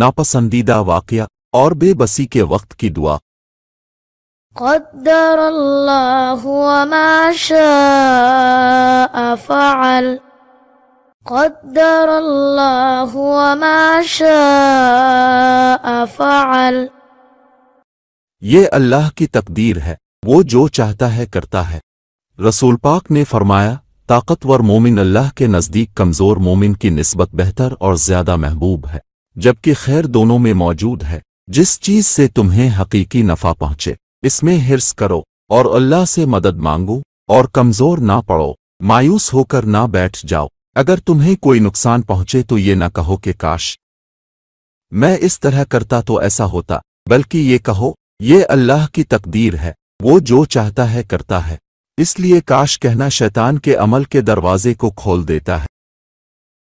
ناپسندیدہ واقعہ اور بے بسی کے وقت کی دعا قدر قدر اللہ اللہ وما وما شاء شاء فعل فعل یہ اللہ کی تقدیر ہے وہ جو چاہتا ہے کرتا ہے رسول پاک نے فرمایا طاقتور مومن اللہ کے نزدیک کمزور مومن کی نسبت بہتر اور زیادہ محبوب ہے जबकि खैर दोनों में मौजूद है जिस चीज से तुम्हें हकीकी नफा पहुंचे इसमें हिर्स करो और अल्लाह से मदद मांगो और कमजोर ना पड़ो मायूस होकर ना बैठ जाओ अगर तुम्हें कोई नुकसान पहुंचे तो ये ना कहो कि काश मैं इस तरह करता तो ऐसा होता बल्कि ये कहो ये अल्लाह की तकदीर है वो जो चाहता है करता है इसलिए काश कहना शैतान के अमल के दरवाजे को खोल देता है